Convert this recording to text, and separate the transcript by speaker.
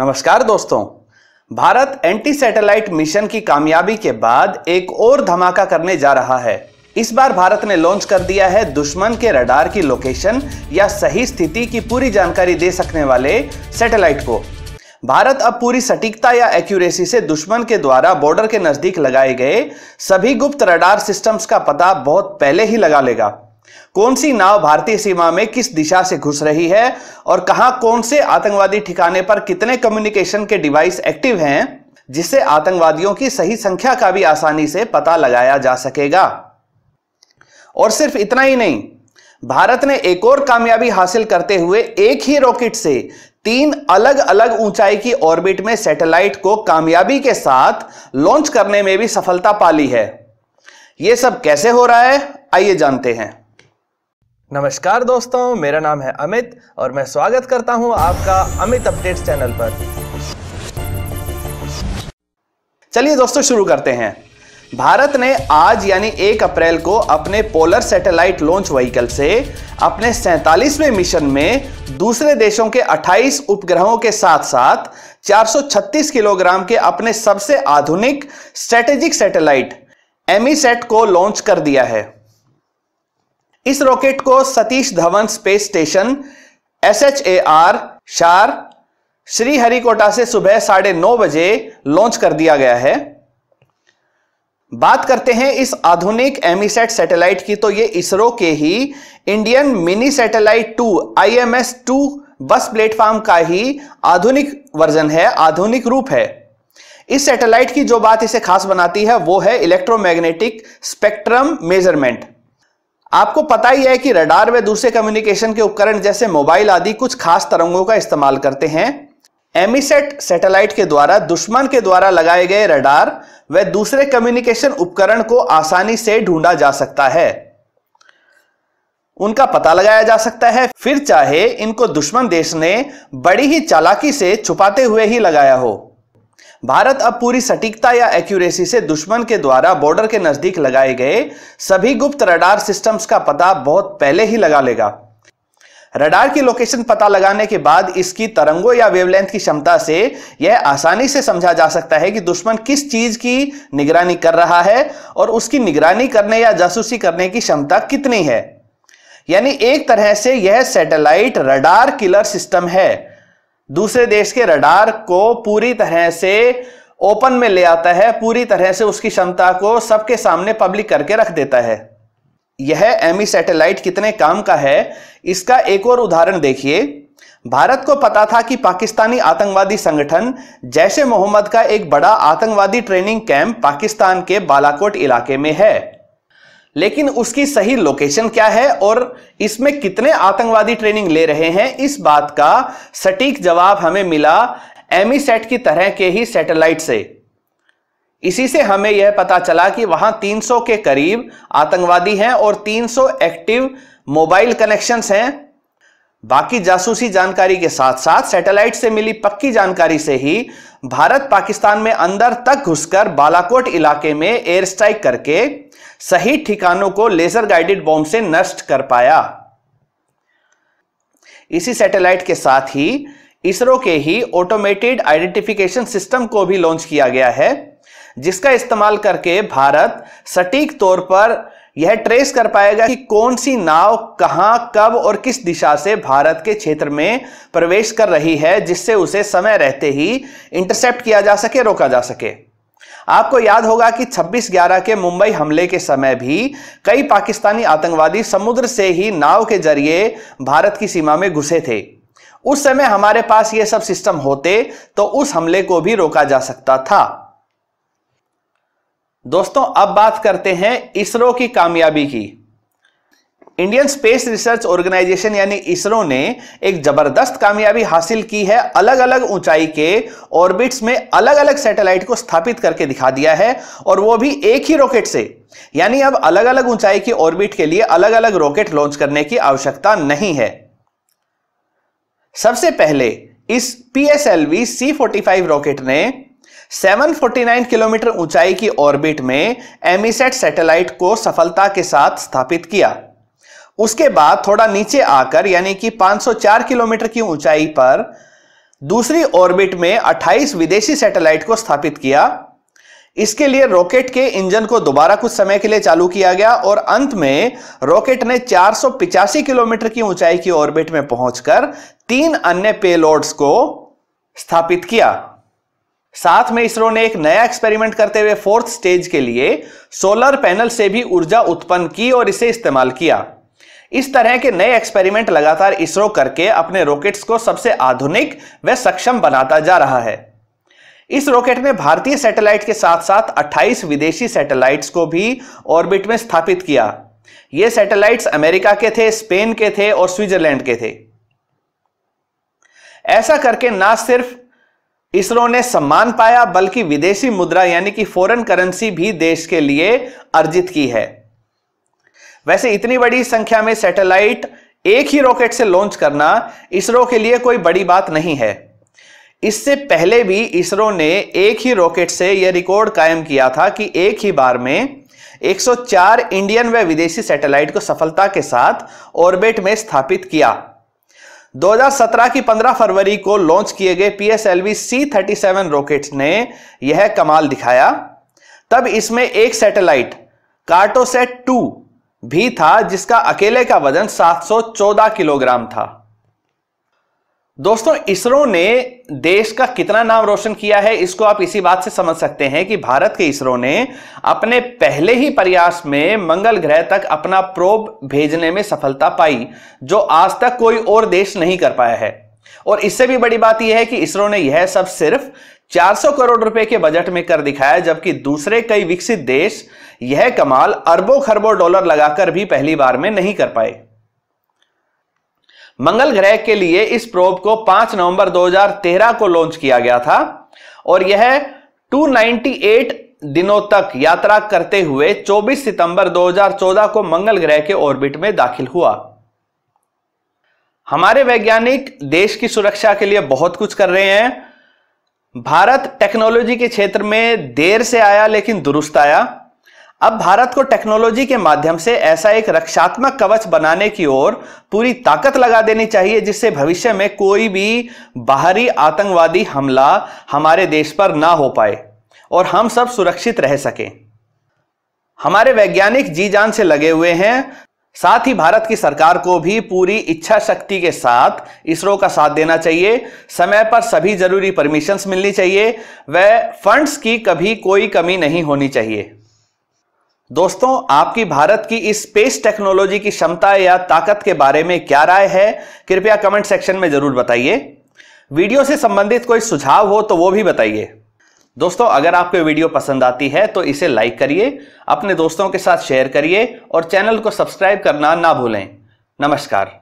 Speaker 1: नमस्कार दोस्तों Bharat anti satellite mission की कामयाबी के बाद एक और धमाका करने जा रहा है इस बार भारत ने लॉन्च कर दिया है दुश्मन के रडार की लोकेशन या सही स्थिति की पूरी जानकारी दे सकने वाले सैटेलाइट को भारत अब पूरी सटीकता या एक्यूरेसी से दुश्मन के द्वारा बॉर्डर के नजदीक लगाए गए सभी गुप्त रडार सिस्टम्स का पता बहुत पहले ही लगा लेगा कौन सी नाव भारतीय सीमा में किस दिशा से घुस रही है और कहा कौन से आतंकवादी ठिकाने पर कितने कम्युनिकेशन के डिवाइस एक्टिव हैं जिससे आतंकवादियों की सही संख्या का भी आसानी से पता लगाया जा सकेगा और सिर्फ इतना ही नहीं भारत ने एक और कामयाबी हासिल करते हुए एक ही रॉकेट से तीन अलग अलग ऊंचाई की ऑर्बिट में सैटेलाइट को कामयाबी के साथ लॉन्च करने में भी सफलता पा ली है यह सब कैसे हो रहा है आइए जानते हैं नमस्कार दोस्तों मेरा नाम है अमित और मैं स्वागत करता हूं आपका अमित अपडेट्स चैनल पर चलिए दोस्तों शुरू करते हैं भारत ने आज यानी 1 अप्रैल को अपने पोलर सैटेलाइट लॉन्च व्हीकल से अपने सैतालीसवें मिशन में दूसरे देशों के 28 उपग्रहों के साथ साथ 436 किलोग्राम के अपने सबसे आधुनिक स्ट्रेटेजिक सैटेलाइट एमीसेट को लॉन्च कर दिया है इस रॉकेट को Satish Dhawan space station S H A R SHAR Sriharikota से सुबह साढ़े नौ बजे लॉन्च कर दिया गया है बात करते हैं इस आधुनिक एमिसेट सैटेलाइट e की तो ये इसरो के ही Indian mini satellite two I M S two bus platform का ही आधुनिक वर्जन है आधुनिक रूप है इस सैटेलाइट की जो बात इसे खास बनाती है वो है इलेक्ट्रोमैग्नेटिक स्पेक्ट्रम मेजरमेंट आपको पता ही है कि रडार व दूसरे कम्युनिकेशन के उपकरण जैसे मोबाइल आदि कुछ खास तरंगों का इस्तेमाल करते हैं एमिसेट सैटेलाइट के द्वारा दुश्मन के द्वारा लगाए गए रडार व दूसरे कम्युनिकेशन उपकरण को आसानी से ढूंढा जा सकता है उनका पता लगाया जा सकता है फिर चाहे इनको दुश्मन देश ने बड़ी ही चालाकी से छुपाते हुए ही लगाया हो भारत अब पूरी सटीकता या एक्यूरेसी से दुश्मन के द्वारा बॉर्डर के नजदीक लगाए गए सभी गुप्त रडार सिस्टम्स का पता बहुत पहले ही लगा लेगा रडार की लोकेशन पता लगाने के बाद इसकी तरंगों या वेवलेंथ की क्षमता से यह आसानी से समझा जा सकता है कि दुश्मन किस चीज की निगरानी कर रहा है और उसकी निगरानी करने या जासूसी करने की क्षमता कितनी है यानी एक तरह से यह सैटेलाइट रडार किलर सिस्टम है दूसरे देश के रडार को पूरी तरह से ओपन में ले आता है पूरी तरह से उसकी क्षमता को सबके सामने पब्लिक करके रख देता है यह एमी सैटेलाइट कितने काम का है इसका एक और उदाहरण देखिए भारत को पता था कि पाकिस्तानी आतंकवादी संगठन जैश ए मोहम्मद का एक बड़ा आतंकवादी ट्रेनिंग कैंप पाकिस्तान के बालाकोट इलाके में है लेकिन उसकी सही लोकेशन क्या है और इसमें कितने आतंकवादी ट्रेनिंग ले रहे हैं इस बात का सटीक जवाब हमें मिला एमी सेट e की तरह के ही सैटेलाइट से इसी से हमें यह पता चला कि वहां 300 के करीब आतंकवादी हैं और 300 एक्टिव मोबाइल कनेक्शंस हैं बाकी जासूसी जानकारी के साथ साथ सैटेलाइट से मिली पक्की जानकारी से ही भारत पाकिस्तान में अंदर तक घुसकर बालाकोट इलाके में एयर स्ट्राइक करके सही ठिकानों को लेजर गाइडेड बॉम्ब से नष्ट कर पाया इसी सैटेलाइट के साथ ही इसरो के ही ऑटोमेटेड आइडेंटिफिकेशन सिस्टम को भी लॉन्च किया गया है जिसका इस्तेमाल करके भारत सटीक तौर पर यह ट्रेस कर पाएगा कि कौन सी नाव कहां कब और किस दिशा से भारत के क्षेत्र में प्रवेश कर रही है जिससे उसे समय रहते ही इंटरसेप्ट किया जा सके रोका जा सके आपको याद होगा कि 26 ग्यारह के मुंबई हमले के समय भी कई पाकिस्तानी आतंकवादी समुद्र से ही नाव के जरिए भारत की सीमा में घुसे थे उस समय हमारे पास ये सब सिस्टम होते तो उस हमले को भी रोका जा सकता था दोस्तों अब बात करते हैं इसरो की कामयाबी की इंडियन स्पेस रिसर्च ऑर्गेनाइजेशन यानी इसरो ने एक जबरदस्त कामयाबी हासिल की है अलग अलग ऊंचाई के ऑर्बिट्स में अलग अलग सैटेलाइट को स्थापित करके दिखा दिया है और वो भी एक ही रॉकेट से यानी अब अलग अलग ऊंचाई के ऑर्बिट के लिए अलग अलग रॉकेट लॉन्च करने की आवश्यकता नहीं है सबसे पहले इस P S L V C forty five rocket ने 749 किलोमीटर ऊंचाई की ऑर्बिट में एमिसेट सैटेलाइट को सफलता के साथ स्थापित किया उसके बाद थोड़ा नीचे आकर यानी कि 504 किलोमीटर की ऊंचाई पर दूसरी ऑर्बिट में 28 विदेशी सैटेलाइट को स्थापित किया इसके लिए रॉकेट के इंजन को दोबारा कुछ समय के लिए चालू किया गया और अंत में रॉकेट ने चार किलोमीटर की ऊंचाई की ऑर्बिट में पहुंचकर तीन अन्य पेलोड्स को स्थापित किया साथ में इसरो ने एक नया एक्सपेरिमेंट करते हुए फोर्थ स्टेज के लिए सोलर पैनल से भी ऊर्जा उत्पन्न की और इसे इस्तेमाल किया इस तरह के नए एक्सपेरिमेंट लगातार इसरो करके अपने रॉकेट्स को सबसे आधुनिक व सक्षम बनाता जा रहा है इस रॉकेट में भारतीय सैटेलाइट के साथ साथ 28 विदेशी सैटेलाइट्स को भी ऑर्बिट में स्थापित किया ये सैटेलाइट्स अमेरिका के थे स्पेन के थे और स्विट्जरलैंड के थे ऐसा करके ना सिर्फ इसरो ने सम्मान पाया बल्कि विदेशी मुद्रा यानी कि फॉरेन करेंसी भी देश के लिए अर्जित की है वैसे इतनी बड़ी संख्या में सैटेलाइट एक ही रॉकेट से लॉन्च करना इसरो के लिए कोई बड़ी बात नहीं है इससे पहले भी इसरो ने एक ही रॉकेट से यह रिकॉर्ड कायम किया था कि एक ही बार में 104 इंडियन व विदेशी सैटेलाइट को सफलता के साथ ऑर्बिट में स्थापित किया 2017 की 15 फरवरी को लॉन्च किए गए पी सी थर्टी रॉकेट ने यह कमाल दिखाया तब इसमें एक सैटेलाइट कार्टोसेट टू भी था जिसका अकेले का वजन 714 किलोग्राम था दोस्तों इसरो ने देश का कितना नाम रोशन किया है इसको आप इसी बात से समझ सकते हैं कि भारत के इसरो ने अपने पहले ही प्रयास में मंगल ग्रह तक अपना प्रोब भेजने में सफलता पाई जो आज तक कोई और देश नहीं कर पाया है और इससे भी बड़ी बात यह है कि इसरो ने यह सब सिर्फ 400 करोड़ रुपए के बजट में कर दिखाया जबकि दूसरे कई विकसित देश यह कमाल अरबों खरबों डॉलर लगाकर भी पहली बार में नहीं कर पाए मंगल ग्रह के लिए इस प्रोब को 5 नवंबर 2013 को लॉन्च किया गया था और यह 298 दिनों तक यात्रा करते हुए 24 सितंबर 2014 को मंगल ग्रह के ऑर्बिट में दाखिल हुआ हमारे वैज्ञानिक देश की सुरक्षा के लिए बहुत कुछ कर रहे हैं भारत टेक्नोलॉजी के क्षेत्र में देर से आया लेकिन दुरुस्त आया अब भारत को टेक्नोलॉजी के माध्यम से ऐसा एक रक्षात्मक कवच बनाने की ओर पूरी ताकत लगा देनी चाहिए जिससे भविष्य में कोई भी बाहरी आतंकवादी हमला हमारे देश पर ना हो पाए और हम सब सुरक्षित रह सकें हमारे वैज्ञानिक जी जान से लगे हुए हैं साथ ही भारत की सरकार को भी पूरी इच्छा शक्ति के साथ इसरो का साथ देना चाहिए समय पर सभी जरूरी परमिशंस मिलनी चाहिए व फंड्स की कभी कोई कमी नहीं होनी चाहिए दोस्तों आपकी भारत की इस स्पेस टेक्नोलॉजी की क्षमता या ताकत के बारे में क्या राय है कृपया कमेंट सेक्शन में जरूर बताइए वीडियो से संबंधित कोई सुझाव हो तो वो भी बताइए दोस्तों अगर आपको वीडियो पसंद आती है तो इसे लाइक करिए अपने दोस्तों के साथ शेयर करिए और चैनल को सब्सक्राइब करना ना भूलें नमस्कार